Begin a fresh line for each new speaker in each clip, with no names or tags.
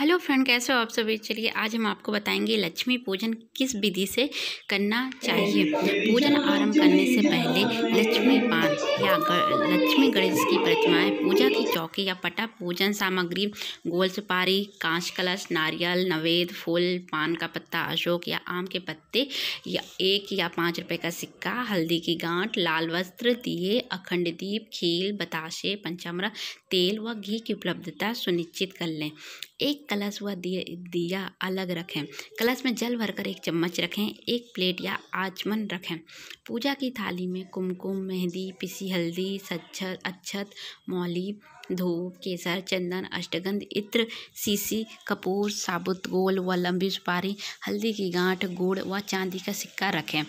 hello friend कैसे हो आप सभी चलिए आज हम आपको बताएंगे लक्ष्मी पूजन किस विधि से करना चाहिए पूजन आरंभ करने से पहले लक्ष्मी पान या लक्ष्मी गणेश की प्रतिमाएं पूजा की चौकी या पटा पूजन सामग्री गोल सुपारी कांच कलश नारियल नवेद फूल पान का पत्ता अशोक या आम के पत्ते या एक या पाँच रुपये का सिक्का हल्दी की गांठ लाल वस्त्र दिए अखंड दीप खील बताशे पंचामृत तेल व घी की उपलब्धता सुनिश्चित कर लें एक कलश व दिया अलग रखें कलश में जल भरकर एक चम्मच रखें एक प्लेट या आचमन रखें पूजा की थाली में कुमकुम मेहंदी पिसी हल्दी सच्छत अच्छत मौली धूप केसर चंदन अष्टगंध इत्र सीसी कपूर साबुत गोल व लंबी सुपारी हल्दी की गांठ गुड़ व चांदी का सिक्का रखें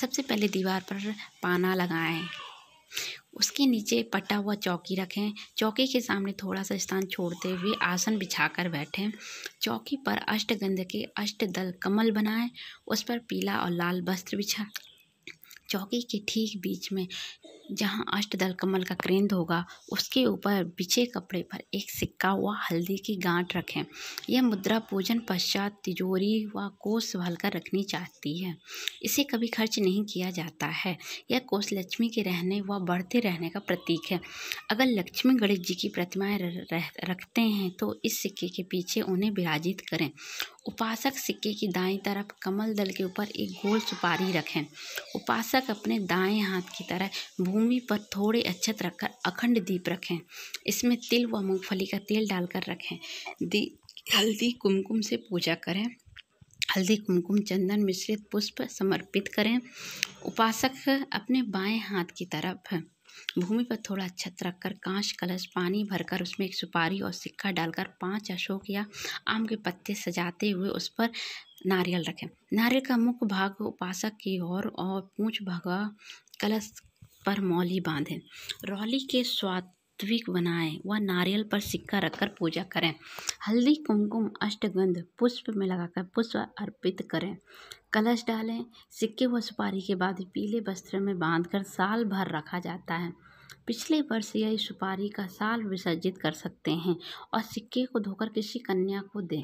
सबसे पहले दीवार पर पाना लगाएं उसके नीचे पटा हुआ चौकी रखें चौकी के सामने थोड़ा सा स्थान छोड़ते हुए आसन बिछाकर बैठें चौकी पर अष्टगंध के अष्ट दल कमल बनाएं उस पर पीला और लाल वस्त्र बिछा चौकी के ठीक बीच में अष्ट अष्टदल कमल का क्रेंद होगा उसके ऊपर बिछे कपड़े पर एक सिक्का व हल्दी की गांठ रखें यह मुद्रा पूजन पश्चात तिजोरी व कोष संभालकर रखनी चाहती है इसे कभी खर्च नहीं किया जाता है यह कोष लक्ष्मी के रहने व बढ़ते रहने का प्रतीक है अगर लक्ष्मी गणेश जी की प्रतिमाएं रखते हैं तो इस सिक्के के पीछे उन्हें विराजित करें उपासक सिक्के की दाएं तरफ कमल दल के ऊपर एक गोल सुपारी रखें उपासक अपने दाएं हाथ की तरह भूमि भूमि पर थोड़े अक्षत रखकर अखंड दीप रखें इसमें तिल व मूंगफली का तेल डालकर रखें दी हल्दी कुमकुम से पूजा करें हल्दी कुमकुम चंदन मिश्रित पुष्प समर्पित करें उपासक अपने बाएं हाथ की तरफ भूमि पर थोड़ा अच्छत रखकर कांच कलश पानी भरकर उसमें एक सुपारी और सिक्का डालकर पांच अशोक या आम के पत्ते सजाते हुए उस पर नारियल रखें नारियल का मुख्य भाग उपासक की ओर और, और पूंछ भागा कलश पर मौली बांधें रौली के स्वाद सात्विक बनाएं व नारियल पर सिक्का रखकर पूजा करें हल्दी कुमकुम अष्टगंध पुष्प में लगाकर पुष्प अर्पित करें कलश डालें सिक्के व सुपारी के बाद पीले वस्त्र में बांधकर साल भर रखा जाता है पिछले वर्ष यह सुपारी का साल विसर्जित कर सकते हैं और सिक्के को धोकर किसी कन्या को दें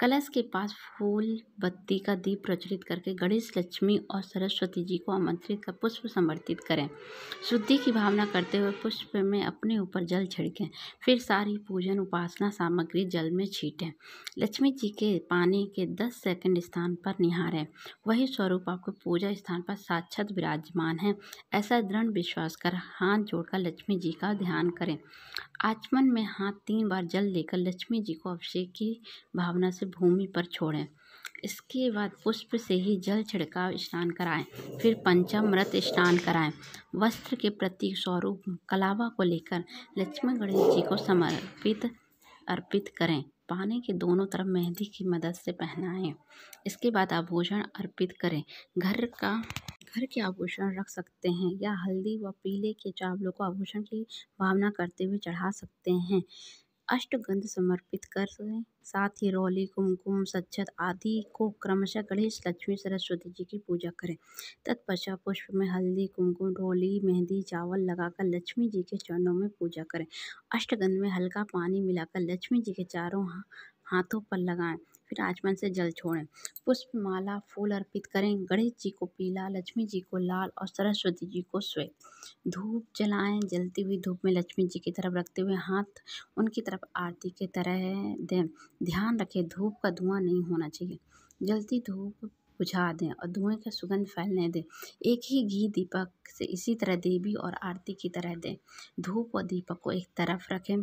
कलश के पास फूल बत्ती का दीप प्रज्वलित करके गणेश लक्ष्मी और सरस्वती जी को आमंत्रित कर पुष्प समर्पित करें शुद्धि की भावना करते हुए पुष्प में अपने ऊपर जल छिड़कें फिर सारी पूजन उपासना सामग्री जल में छीटें लक्ष्मी जी के पानी के दस सेकंड स्थान पर निहारें वही स्वरूप आपको पूजा स्थान पर साक्षात विराजमान है ऐसा दृढ़ विश्वास कर हाथ जोड़कर लक्ष्मी जी का ध्यान करें आचमन में हाथ तीन बार जल लेकर लक्ष्मी जी को अभिषेक की भावना से भूमि पर छोड़ें इसके बाद पुष्प से ही जल छिड़काव स्नान कराएं फिर पंचामृत स्नान कराएं वस्त्र के प्रतीक स्वरूप कलावा को लेकर लक्ष्मी गणेश जी को समर्पित अर्पित करें पानी के दोनों तरफ मेहंदी की मदद से पहनाएं इसके बाद आभूषण अर्पित करें घर का घर के आभूषण रख सकते हैं या हल्दी व पीले के चावलों को आभूषण की भावना करते हुए चढ़ा सकते हैं अष्टगंध समर्पित कर साथ ही रौली कुमकुम सच्छत आदि को क्रमशः गणेश लक्ष्मी सरस्वती जी की पूजा करें तत्पश्चात पुष्प में हल्दी कुमकुम रौली मेहंदी चावल लगाकर लक्ष्मी जी के चरणों में पूजा करें अष्टगंध में हल्का पानी मिलाकर लक्ष्मी जी के चारों हाथों पर लगाएं फिर आचमन से जल छोड़ें पुष्प माला फूल अर्पित करें गणेश जी को पीला लक्ष्मी जी को लाल और सरस्वती जी को श्वेत धूप जलाएं जलती हुई धूप में लक्ष्मी जी की तरफ रखते हुए हाथ उनकी तरफ आरती की तरह दें ध्यान रखें धूप का धुआं नहीं होना चाहिए जलती धूप बुझा दें और धुएँ का सुगंध फैलने दें एक ही घी दीपक से इसी तरह देवी और आरती की तरह दें धूप और दीपक को एक तरफ रखें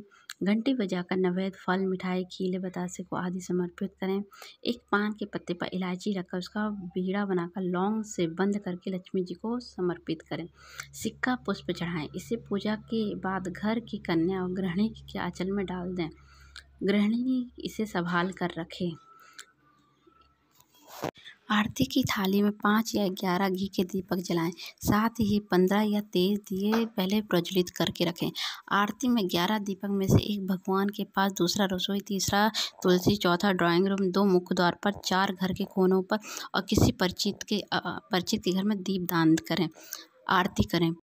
घंटी बजाकर नवैद फल मिठाई खीले बतासे को आदि समर्पित करें एक पान के पत्ते पर इलायची रखकर उसका बीड़ा बनाकर लौंग से बंद करके लक्ष्मी जी को समर्पित करें सिक्का पुष्प चढ़ाएं इसे पूजा के बाद घर की कन्या और गृहिणी के आंचल में डाल दें गृहिणी इसे संभाल कर रखें आरती की थाली में पाँच या ग्यारह घी के दीपक जलाएँ साथ ही पंद्रह या तेईस दिए पहले प्रज्वलित करके रखें आरती में ग्यारह दीपक में से एक भगवान के पास दूसरा रसोई तीसरा तुलसी चौथा ड्राइंग रूम दो मुख्य द्वार पर चार घर के कोनों पर और किसी परिचित के परिचित के घर में दीपदान करें आरती करें